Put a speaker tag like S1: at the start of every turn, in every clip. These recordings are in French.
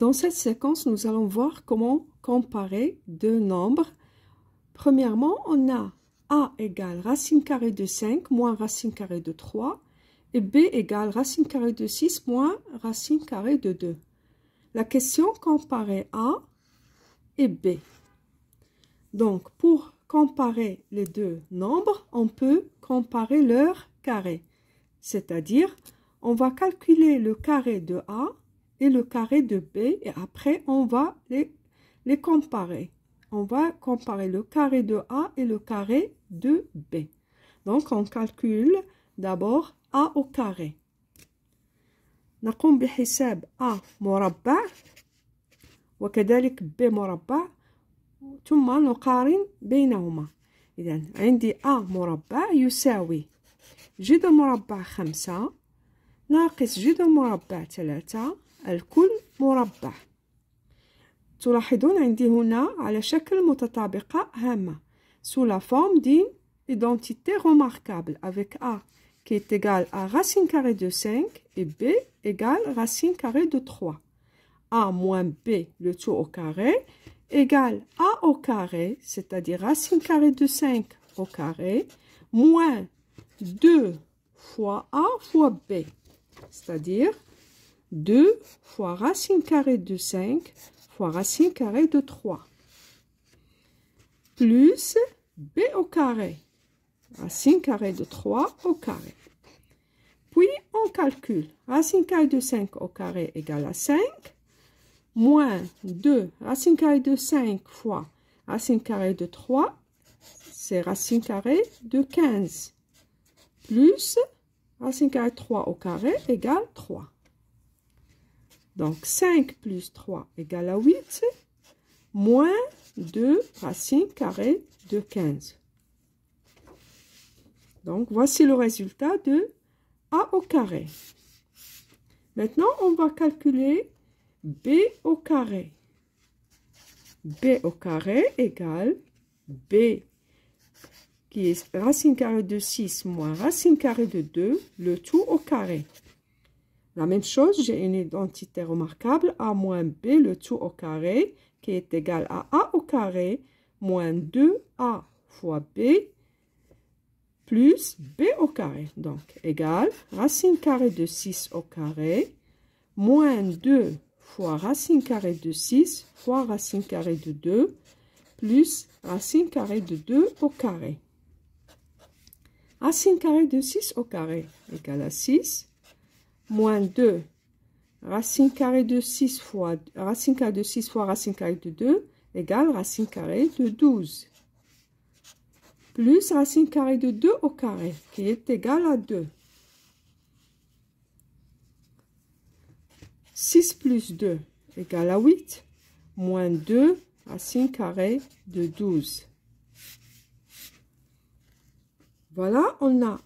S1: Dans cette séquence, nous allons voir comment comparer deux nombres. Premièrement, on a a égale racine carrée de 5 moins racine carrée de 3 et b égale racine carrée de 6 moins racine carrée de 2. La question comparer a et b. Donc, pour comparer les deux nombres, on peut comparer leur carré. C'est-à-dire, on va calculer le carré de a et le carré de B. Et après, on va les, les comparer. On va comparer le carré de A et le carré de B. Donc, on calcule d'abord A au carré. نقوم بحساب A مربع وكذلك B مربع ثم نقارن بينهما إذن عندي A مربع يساوي جذر مربع خمسة ناقص جذر مربع ثلاثة الكل مربع تلاحظون عندي هنا على شكل sous la forme d'une identité remarquable avec A qui est égal à racine carrée de 5 et B égale racine carrée de 3. A moins B, le tout au carré, égale A au carré, c'est-à-dire racine carrée de 5 au carré, moins 2 fois A fois B, c'est-à-dire 2 fois racine carrée de 5 fois racine carrée de 3 plus b au carré, racine carrée de 3 au carré. Puis on calcule racine carré de 5 au carré égale à 5, moins 2 racine carrée de 5 fois racine carrée de 3, c'est racine carrée de 15, plus racine carrée de 3 au carré égale 3. Donc, 5 plus 3 égale à 8, moins 2 racine carrées de 15. Donc, voici le résultat de A au carré. Maintenant, on va calculer B au carré. B au carré égale B qui est racine carrée de 6 moins racine carrée de 2, le tout au carré. La même chose, j'ai une identité remarquable, a moins b, le tout au carré, qui est égal à a au carré, moins 2a fois b, plus b au carré. Donc, égal, racine carrée de 6 au carré, moins 2 fois racine carrée de 6 fois racine carrée de 2, plus racine carrée de 2 au carré. Racine carré de 6 au carré égale à 6 moins 2 racine carrée de 6 fois racine carrée de 6 de 2 égale racine carrée de 12 plus racine carrée de 2 au carré qui est égal à 2. 6 plus 2 égale à 8 moins 2 racine carrée de 12. Voilà, on a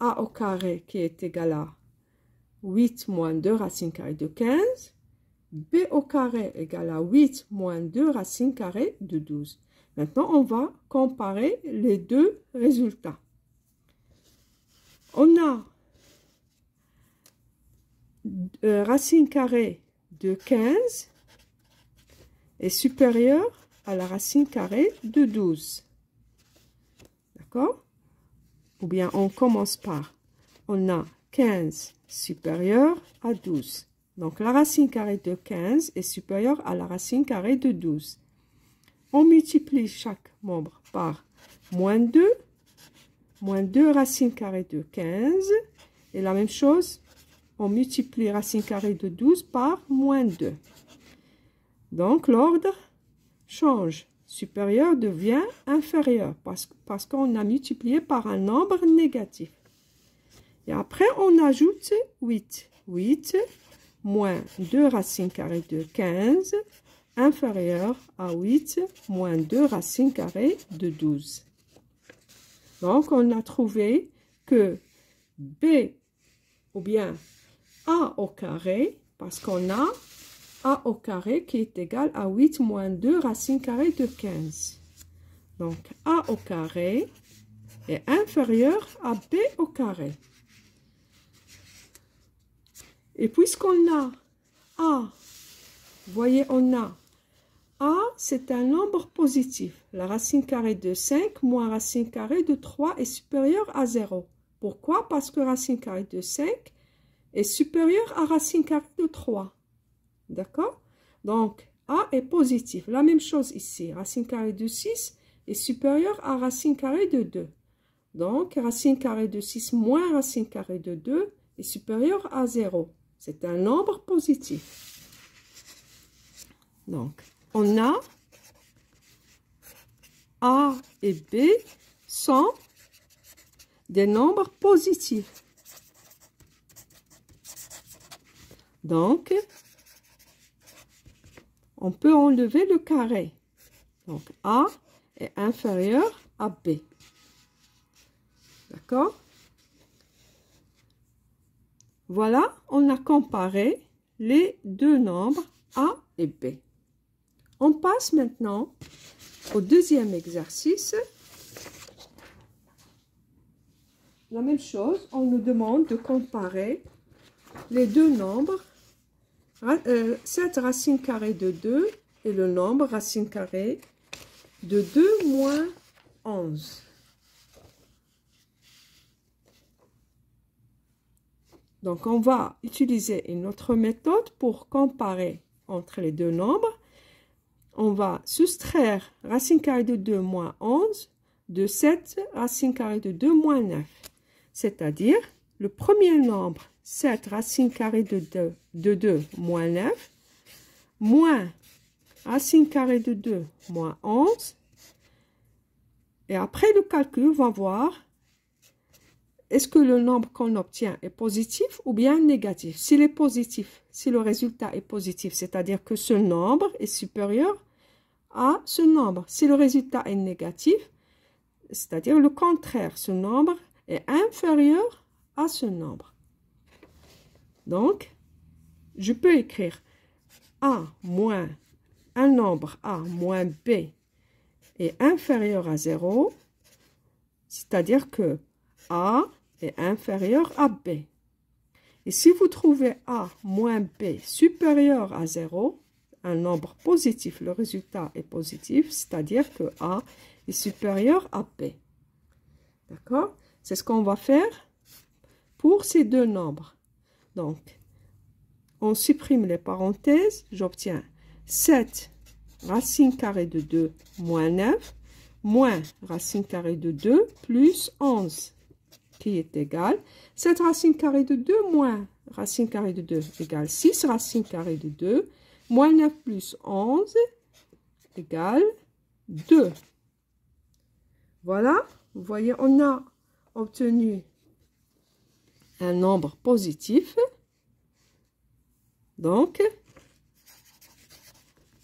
S1: a au carré qui est égal à 8 moins 2 racine carrée de 15. B au carré égale à 8 moins 2 racine carrée de 12. Maintenant, on va comparer les deux résultats. On a racines euh, racine carrée de 15 est supérieure à la racine carrée de 12. D'accord Ou bien on commence par, on a 15 supérieur à 12. Donc, la racine carrée de 15 est supérieure à la racine carrée de 12. On multiplie chaque membre par moins 2, moins 2 racine carrée de 15. Et la même chose, on multiplie racine carrée de 12 par moins 2. Donc, l'ordre change. Supérieur devient inférieur parce, parce qu'on a multiplié par un nombre négatif. Et après, on ajoute 8. 8 moins 2 racines carrées de 15 inférieur à 8 moins 2 racines carrées de 12. Donc, on a trouvé que B ou bien A au carré, parce qu'on a A au carré qui est égal à 8 moins 2 racines carrées de 15. Donc, A au carré est inférieur à B au carré. Et puisqu'on a A, voyez, on a A, c'est un nombre positif. La racine carrée de 5 moins racine carrée de 3 est supérieure à 0. Pourquoi Parce que racine carrée de 5 est supérieure à racine carrée de 3. D'accord Donc, A est positif. La même chose ici. Racine carrée de 6 est supérieure à racine carrée de 2. Donc, racine carrée de 6 moins racine carrée de 2 est supérieure à 0. C'est un nombre positif. Donc, on a A et B sont des nombres positifs. Donc, on peut enlever le carré. Donc, A est inférieur à B. D'accord voilà, on a comparé les deux nombres A et B. On passe maintenant au deuxième exercice. La même chose, on nous demande de comparer les deux nombres, 7 euh, racine carrée de 2 et le nombre racine carrée de 2 moins 11. Donc, on va utiliser une autre méthode pour comparer entre les deux nombres. On va soustraire racine carrée de 2 moins 11 de 7 racine carrée de 2 moins 9. C'est-à-dire, le premier nombre, 7 racine carrée de 2, 2 moins 9, moins racine carrée de 2 moins 11. Et après le calcul, on va voir est-ce que le nombre qu'on obtient est positif ou bien négatif S'il est positif, si le résultat est positif, c'est-à-dire que ce nombre est supérieur à ce nombre. Si le résultat est négatif, c'est-à-dire le contraire, ce nombre est inférieur à ce nombre. Donc, je peux écrire A moins un nombre A moins B est inférieur à 0, c'est-à-dire que A est inférieur à B. Et si vous trouvez A moins B supérieur à 0, un nombre positif, le résultat est positif, c'est-à-dire que A est supérieur à B. D'accord C'est ce qu'on va faire pour ces deux nombres. Donc, on supprime les parenthèses, j'obtiens 7 racine carrée de 2 moins 9, moins racine carrée de 2 plus 11 qui est égal 7 racine carrée de 2 moins racine carrée de 2 égale 6 racines carrée de 2 moins 9 plus 11 égale 2. Voilà, vous voyez, on a obtenu un nombre positif. Donc,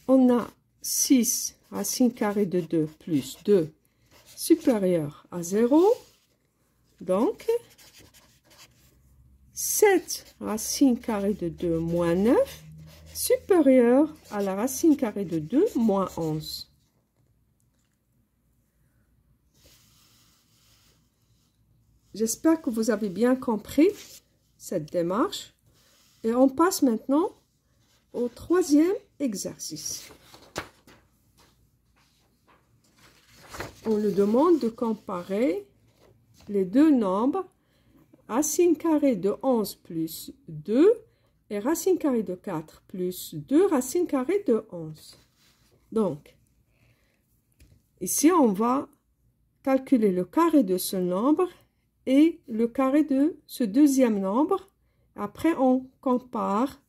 S1: on a 6 racines carrées de 2 plus 2 supérieur à 0. Donc, 7 racine carrée de 2 moins 9 supérieure à la racine carrée de 2 moins 11. J'espère que vous avez bien compris cette démarche. Et on passe maintenant au troisième exercice. On le demande de comparer les deux nombres, racine carrée de 11 plus 2 et racine carrée de 4 plus 2 racine carrée de 11. Donc, ici, on va calculer le carré de ce nombre et le carré de ce deuxième nombre. Après, on compare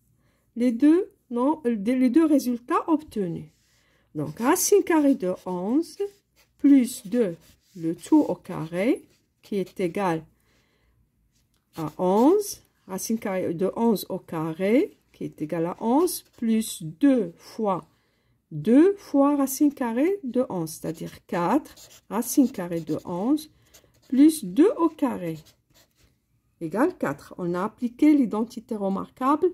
S1: les deux, euh, les deux résultats obtenus. Donc, racine carrée de 11 plus 2, le tout au carré, qui est égal à 11, racine carrée euh, de 11 au carré, qui est égal à 11, plus 2 fois 2 fois racine carrée de 11, c'est-à-dire 4, racine carrée de 11, plus 2 au carré, égale 4. On a appliqué l'identité remarquable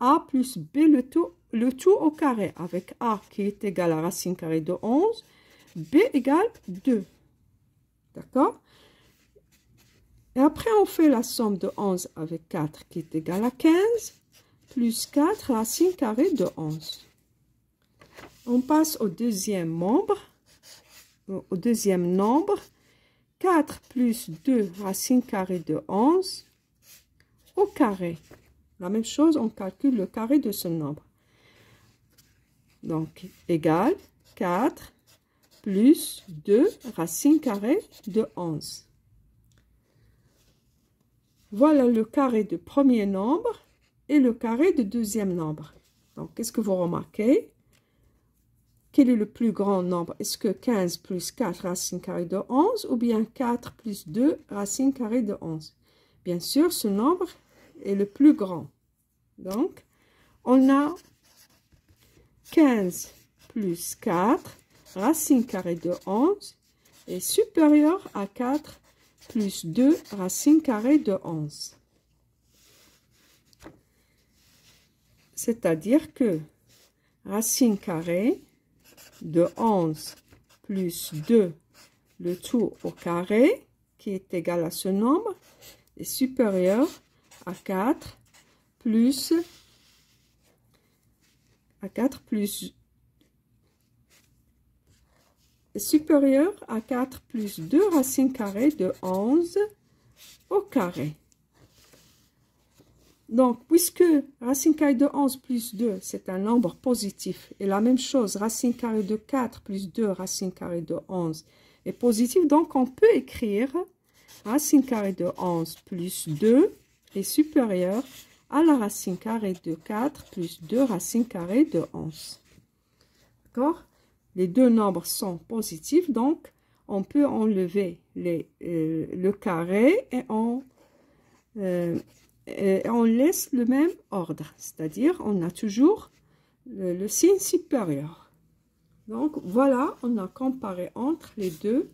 S1: A plus B, le tout, le tout au carré, avec A qui est égal à racine carrée de 11, B égale 2. D'accord et après, on fait la somme de 11 avec 4 qui est égale à 15, plus 4 racine carrée de 11. On passe au deuxième membre, au deuxième nombre, 4 plus 2 racine carrée de 11 au carré. La même chose, on calcule le carré de ce nombre. Donc, égal 4 plus 2 racine carrée de 11. Voilà le carré de premier nombre et le carré de deuxième nombre. Donc, qu'est-ce que vous remarquez Quel est le plus grand nombre Est-ce que 15 plus 4 racine carrée de 11 ou bien 4 plus 2 racine carrée de 11 Bien sûr, ce nombre est le plus grand. Donc, on a 15 plus 4 racine carrée de 11 est supérieur à 4 plus 2 racine carrée de 11. C'est-à-dire que racine carrée de 11 plus 2, le tout au carré, qui est égal à ce nombre, est supérieur à 4 plus à 4 plus supérieur à 4 plus 2 racine carrée de 11 au carré. Donc, puisque racine carrée de 11 plus 2, c'est un nombre positif, et la même chose, racine carrée de 4 plus 2, racine carrée de 11 est positif, donc on peut écrire racine carrée de 11 plus 2 est supérieur à la racine carrée de 4 plus 2 racine carrée de 11. D'accord les deux nombres sont positifs, donc on peut enlever euh, le carré euh, et on, laisse le même ordre. C'est-à-dire, on a toujours le, signe supérieur. Donc, voilà, on a comparé entre les deux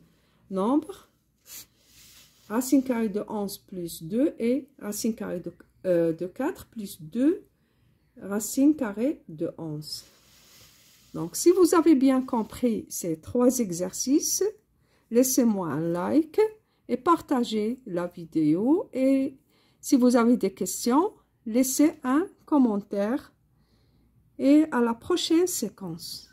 S1: nombres. Racine carrée de 11 plus 2 et racine carrée de, euh, de 4 plus 2 racine carrée de 11. Donc, si vous avez bien compris ces trois exercices, laissez-moi un like et partagez la vidéo. Et si vous avez des questions, laissez un commentaire. Et à la prochaine séquence.